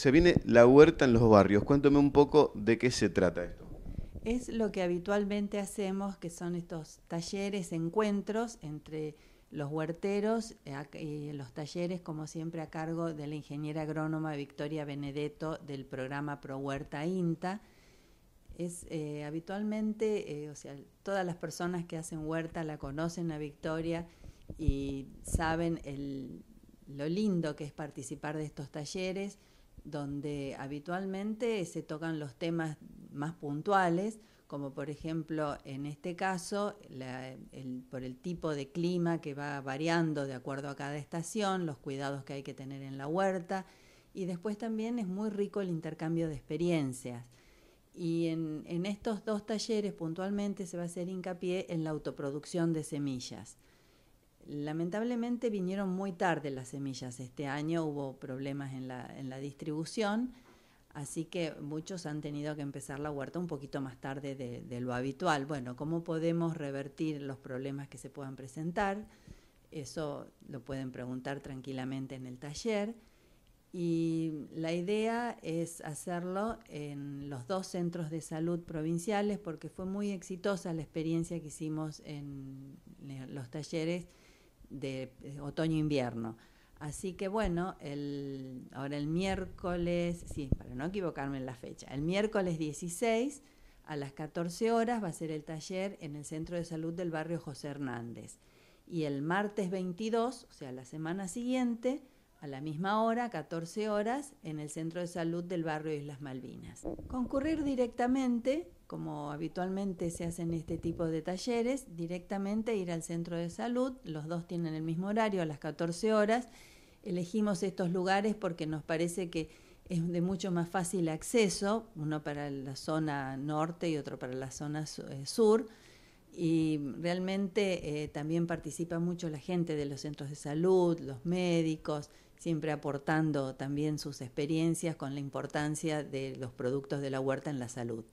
se viene la huerta en los barrios. Cuéntame un poco de qué se trata esto. Es lo que habitualmente hacemos, que son estos talleres, encuentros entre los huerteros eh, y los talleres, como siempre, a cargo de la ingeniera agrónoma Victoria Benedetto del programa Pro Huerta INTA. Es eh, habitualmente, eh, o sea, todas las personas que hacen huerta la conocen a Victoria y saben lo lindo que es participar de estos talleres donde habitualmente se tocan los temas más puntuales, como por ejemplo en este caso, por el tipo de clima que va variando de acuerdo a cada estación, los cuidados que hay que tener en la huerta, y después también es muy rico el intercambio de experiencias. Y en estos dos talleres puntualmente se va a hacer hincapié en la autoproducción de semillas lamentablemente vinieron muy tarde las semillas. Este año hubo problemas en la, distribución, así que muchos han tenido que empezar la huerta un poquito más tarde de, de lo habitual. Bueno, ¿cómo podemos revertir los problemas que se puedan presentar? Eso lo pueden preguntar tranquilamente en el taller. Y la idea es hacerlo en los dos centros de salud provinciales porque fue muy exitosa la experiencia que hicimos en los talleres de, eh, otoño-invierno. Así que bueno, ahora el miércoles, sí, para no equivocarme en la fecha, el miércoles 16 a las 14 horas va a ser el taller en el Centro de Salud del barrio José Hernández. Y el martes 22, o sea, la semana siguiente, a la misma hora, 14 horas, en el Centro de Salud del barrio Islas Malvinas. Concurrir directamente como habitualmente se hacen este tipo de talleres, directamente ir al centro de salud, los dos tienen el mismo horario, a las 14 horas. Elegimos estos lugares porque nos parece que es de mucho más fácil acceso, uno para la zona norte y otro para la zona eh, sur. Y realmente eh, también participa mucho la gente de los centros de salud, los médicos, siempre aportando también sus experiencias con la importancia de los productos de la huerta en la salud.